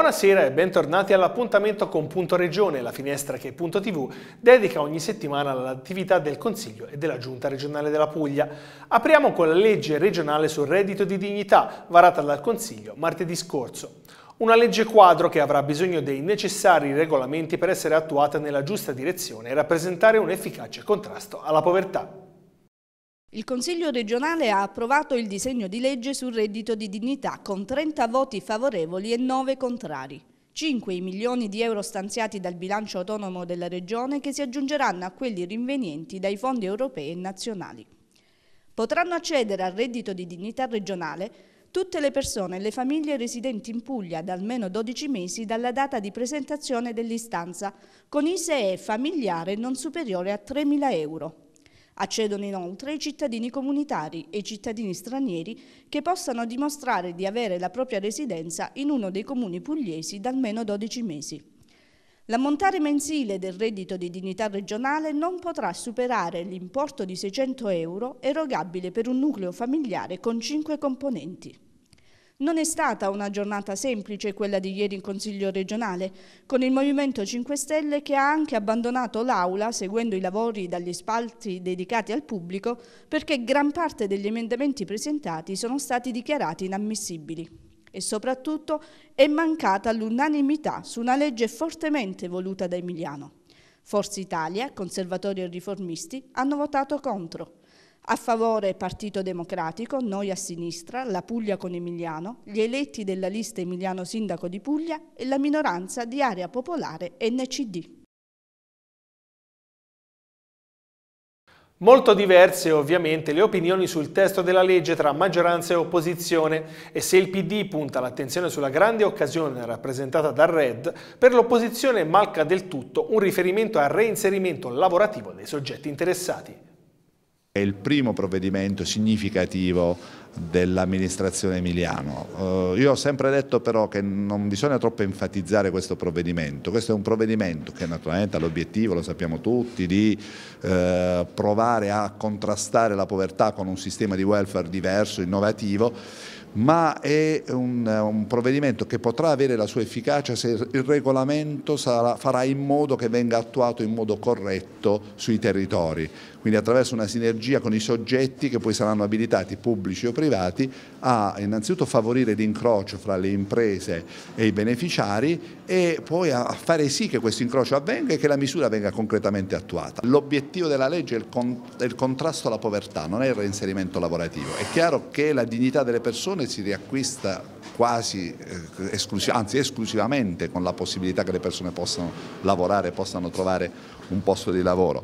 Buonasera e bentornati all'appuntamento con Punto Regione, la finestra che Punto TV dedica ogni settimana all'attività del Consiglio e della Giunta regionale della Puglia. Apriamo con la legge regionale sul reddito di dignità varata dal Consiglio martedì scorso. Una legge quadro che avrà bisogno dei necessari regolamenti per essere attuata nella giusta direzione e rappresentare un efficace contrasto alla povertà. Il Consiglio regionale ha approvato il disegno di legge sul reddito di dignità con 30 voti favorevoli e 9 contrari. 5 i milioni di euro stanziati dal bilancio autonomo della Regione che si aggiungeranno a quelli rinvenienti dai fondi europei e nazionali. Potranno accedere al reddito di dignità regionale tutte le persone e le famiglie residenti in Puglia da almeno 12 mesi dalla data di presentazione dell'istanza, con ISEE familiare non superiore a 3.000 euro. Accedono inoltre i cittadini comunitari e i cittadini stranieri che possano dimostrare di avere la propria residenza in uno dei comuni pugliesi da almeno 12 mesi. L'ammontare mensile del reddito di dignità regionale non potrà superare l'importo di 600 euro erogabile per un nucleo familiare con 5 componenti. Non è stata una giornata semplice quella di ieri in Consiglio regionale, con il Movimento 5 Stelle che ha anche abbandonato l'aula seguendo i lavori dagli spalti dedicati al pubblico perché gran parte degli emendamenti presentati sono stati dichiarati inammissibili. E soprattutto è mancata l'unanimità su una legge fortemente voluta da Emiliano. Forza Italia, conservatori e riformisti hanno votato contro. A favore Partito Democratico, noi a sinistra, la Puglia con Emiliano, gli eletti della lista Emiliano Sindaco di Puglia e la minoranza di Area Popolare NCD. Molto diverse ovviamente le opinioni sul testo della legge tra maggioranza e opposizione e se il PD punta l'attenzione sulla grande occasione rappresentata dal Red, per l'opposizione manca del tutto un riferimento al reinserimento lavorativo dei soggetti interessati. È il primo provvedimento significativo dell'amministrazione Emiliano. Eh, io ho sempre detto però che non bisogna troppo enfatizzare questo provvedimento, questo è un provvedimento che naturalmente ha l'obiettivo, lo sappiamo tutti, di eh, provare a contrastare la povertà con un sistema di welfare diverso, innovativo, ma è un, un, provvedimento che potrà avere la sua efficacia se il regolamento sarà, farà in modo che venga attuato in modo corretto sui territori, quindi attraverso una sinergia con i soggetti che poi saranno abilitati, pubblici o privati, a innanzitutto favorire l'incrocio fra le imprese e i beneficiari e poi a fare sì che questo incrocio avvenga e che la misura venga concretamente attuata. L'obiettivo della legge è il, con, è il contrasto alla povertà, non è il reinserimento lavorativo. È chiaro che la dignità delle persone Regione si riacquista quasi, eh, esclusiv anzi esclusivamente con la possibilità che le persone possano lavorare, possano trovare un posto di lavoro.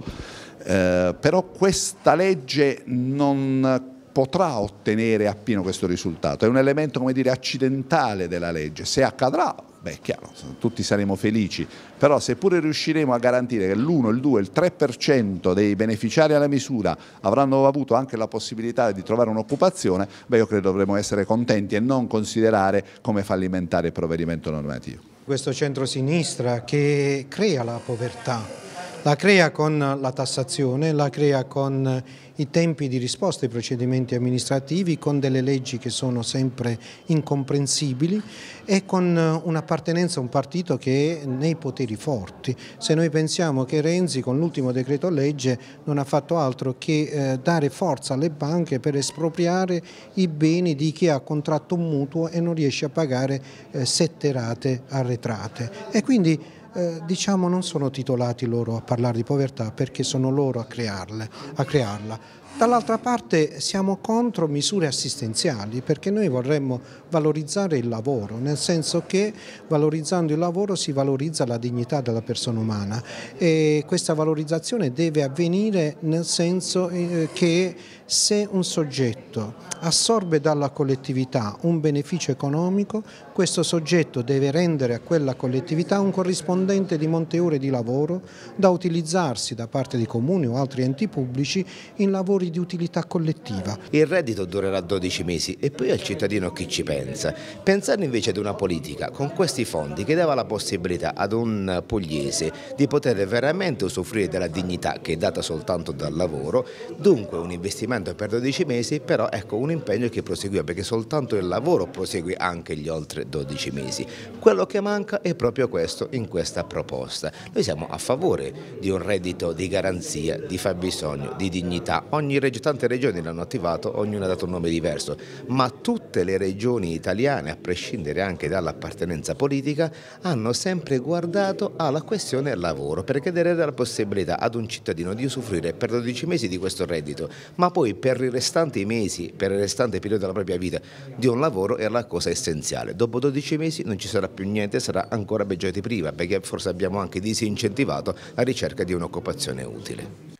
Eh, però questa legge non potrà ottenere appieno questo risultato, è un elemento come dire, accidentale della legge, se accadrà beh, chiaro, tutti saremo felici, però seppure riusciremo a garantire che l'1, il 2, il 3% dei beneficiari alla misura avranno avuto anche la possibilità di trovare un'occupazione, beh, io credo dovremo essere contenti e non considerare come fallimentare il provvedimento normativo. Questo centro-sinistra che crea la povertà la crea con la tassazione, la crea con i tempi di risposta ai procedimenti amministrativi, con delle leggi che sono sempre incomprensibili e con un'appartenenza a un partito che è nei poteri forti. Se noi pensiamo che Renzi con l'ultimo decreto legge non ha fatto altro che eh, dare forza alle banche per espropriare i beni di chi ha contratto un mutuo e non riesce a pagare eh, sette rate arretrate. E quindi eh, diciamo non sono titolati loro a parlare di povertà perché sono loro a, crearle, a crearla. Dall'altra parte siamo contro misure assistenziali perché noi vorremmo valorizzare il lavoro, nel senso che valorizzando il lavoro si valorizza la dignità della persona umana e questa valorizzazione deve avvenire nel senso eh, che se un soggetto assorbe dalla collettività un beneficio economico, questo soggetto deve rendere a quella collettività un corrispondente di monte ore di lavoro da utilizzarsi da parte di comuni o altri enti pubblici in lavori di utilità collettiva. Il reddito durerà 12 mesi e poi al cittadino chi ci pensa? Pensando invece ad una politica con questi fondi che dava la possibilità ad un pugliese di poter veramente usufruire della dignità che è data soltanto dal lavoro, dunque un investimento finanziamento per 12 mesi, però ecco un impegno che proseguiva perché soltanto il lavoro prosegue anche gli oltre 12 mesi. Quello che manca è proprio questo in questa proposta. Noi siamo a favore di un reddito di garanzia, di fabbisogno, di dignità. Ogni regione, tante regioni l'hanno attivato, ognuna ha dato un nome diverso, ma tutte le regioni italiane, a prescindere anche dall'appartenenza politica, hanno sempre guardato alla questione lavoro perché deve dare la possibilità ad un cittadino di usufruire per 12 mesi di questo reddito, ma poi poi per i restanti mesi, per il restante periodo della propria vita di un lavoro è la cosa essenziale. Dopo 12 mesi non ci sarà più niente, sarà ancora peggio di prima, perché forse abbiamo anche disincentivato la ricerca di un'occupazione utile.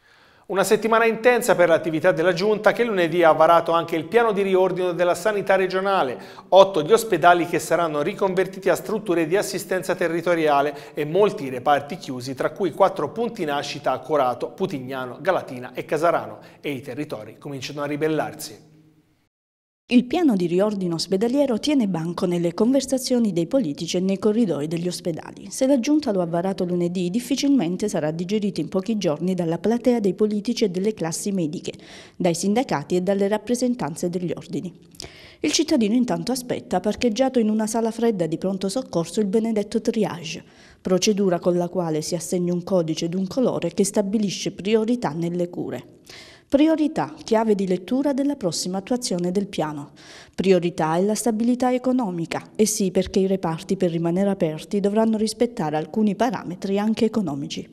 Una settimana intensa per l'attività della Giunta che lunedì ha varato anche il piano di riordino della sanità regionale, otto gli ospedali che saranno riconvertiti a strutture di assistenza territoriale e molti reparti chiusi, tra cui quattro punti nascita a Corato, Putignano, Galatina e Casarano, e i territori cominciano a ribellarsi. Il piano di riordino ospedaliero tiene banco nelle conversazioni dei politici e nei corridoi degli ospedali. Se la Giunta lo ha varato lunedì, difficilmente sarà digerito in pochi giorni dalla platea dei politici e delle classi mediche, dai sindacati e dalle rappresentanze degli ordini. Il cittadino intanto aspetta, parcheggiato in una sala fredda di pronto soccorso, il benedetto triage, procedura con la quale si assegna un codice d'un colore che stabilisce priorità nelle cure. Priorità, chiave di lettura della prossima attuazione del piano. Priorità è la stabilità economica, e sì perché i reparti per rimanere aperti dovranno rispettare alcuni parametri anche economici.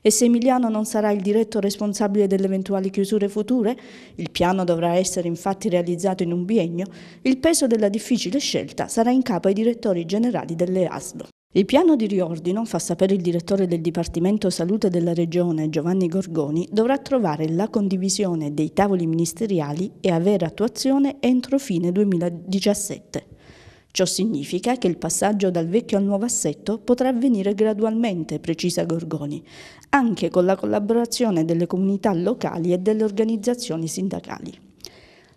E se Emiliano non sarà il diretto responsabile delle eventuali chiusure future, il piano dovrà essere infatti realizzato in un biennio, il peso della difficile scelta sarà in capo ai direttori generali delle ASL. Il piano di riordino, fa sapere il direttore del Dipartimento Salute della Regione Giovanni Gorgoni, dovrà trovare la condivisione dei tavoli ministeriali e avere attuazione entro fine 2017. Ciò significa che il passaggio dal vecchio al nuovo assetto potrà avvenire gradualmente, precisa Gorgoni, anche con la collaborazione delle comunità locali e delle organizzazioni sindacali.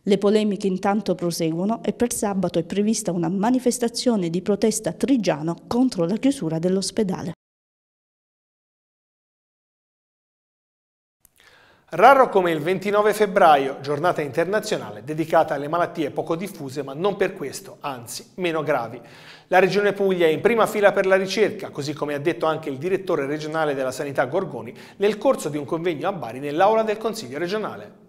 Le polemiche intanto proseguono e per sabato è prevista una manifestazione di protesta a Trigiano contro la chiusura dell'ospedale. Raro come il 29 febbraio, giornata internazionale dedicata alle malattie poco diffuse ma non per questo, anzi meno gravi. La Regione Puglia è in prima fila per la ricerca, così come ha detto anche il direttore regionale della Sanità Gorgoni nel corso di un convegno a Bari nell'aula del Consiglio regionale.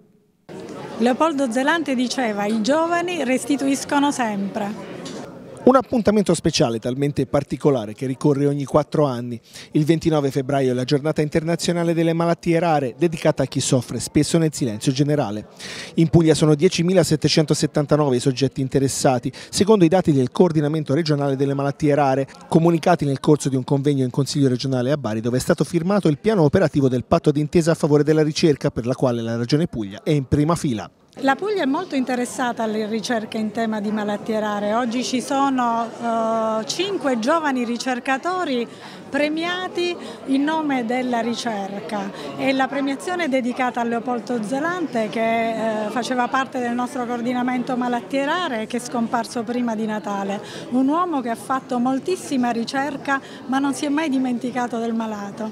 Leopoldo Zelante diceva i giovani restituiscono sempre. Un appuntamento speciale talmente particolare che ricorre ogni quattro anni. Il 29 febbraio è la giornata internazionale delle malattie rare dedicata a chi soffre spesso nel silenzio generale. In Puglia sono 10.779 i soggetti interessati, secondo i dati del coordinamento regionale delle malattie rare, comunicati nel corso di un convegno in Consiglio regionale a Bari dove è stato firmato il piano operativo del patto d'intesa a favore della ricerca per la quale la Regione Puglia è in prima fila. La Puglia è molto interessata alle ricerche in tema di malattie rare. Oggi ci sono eh, cinque eh, giovani ricercatori premiati in nome della ricerca e la premiazione è dedicata a Leopoldo Zelante che eh, faceva parte del nostro coordinamento malattie rare e che è scomparso prima di Natale, un uomo che ha fatto moltissima ricerca ma non si è mai dimenticato del malato.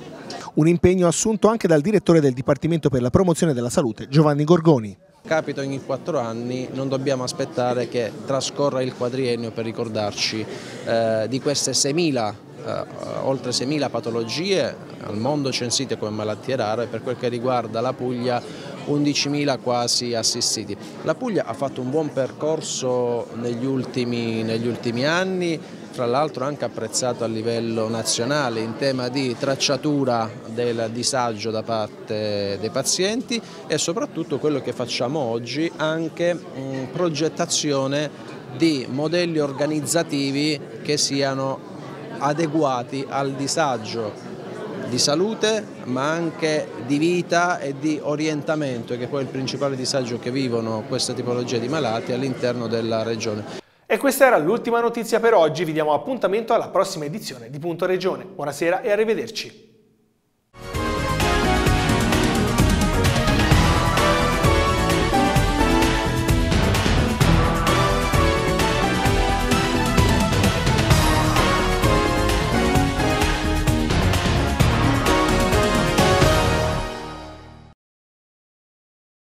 Un impegno assunto anche dal direttore del Dipartimento per la promozione della salute, Giovanni Gorgoni. Capita ogni quattro anni, non dobbiamo aspettare che trascorra il quadriennio per ricordarci eh, di queste 6.000 eh, oltre 6.000 patologie al mondo censite come malattie rare, per quel che riguarda la Puglia 11.000 quasi assistiti. La Puglia ha fatto un buon percorso negli ultimi, negli ultimi anni, tra l'altro anche apprezzato a livello nazionale in tema di tracciatura del disagio da parte dei pazienti e soprattutto quello che facciamo oggi anche mh, mm, progettazione di modelli organizzativi che siano adeguati al disagio di salute ma anche di vita e di orientamento che è poi il principale disagio che vivono questa tipologia di malati all'interno della regione. E questa era l'ultima notizia per oggi, vi diamo appuntamento alla prossima edizione di Punto Regione. Buonasera e arrivederci.